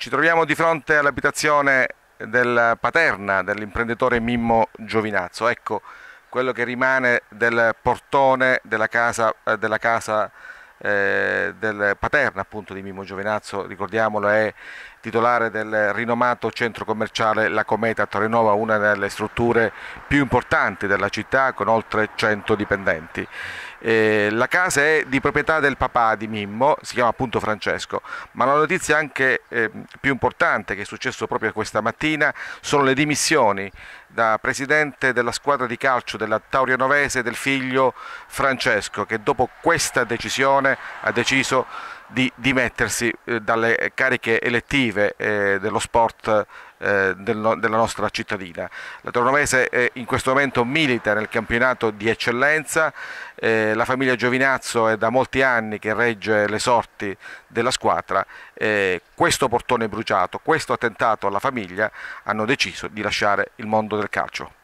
Ci troviamo di fronte all'abitazione del paterna dell'imprenditore Mimmo Giovinazzo. Ecco quello che rimane del portone della casa, eh, della casa eh, del Paterna appunto di Mimo Giovinazzo, ricordiamolo è titolare del rinomato centro commerciale La Cometa a Torrenova, una delle strutture più importanti della città con oltre 100 dipendenti. Eh, la casa è di proprietà del papà di Mimmo, si chiama appunto Francesco, ma la notizia anche eh, più importante che è successo proprio questa mattina sono le dimissioni da presidente della squadra di calcio della Taurianovese del figlio Francesco che dopo questa decisione ha deciso di dimettersi eh, dalle cariche elettive eh, dello sport eh, del della nostra cittadina. La Tornovese in questo momento milita nel campionato di eccellenza, eh, la famiglia Giovinazzo è da molti anni che regge le sorti della squadra, eh, questo portone bruciato, questo attentato alla famiglia hanno deciso di lasciare il mondo del calcio.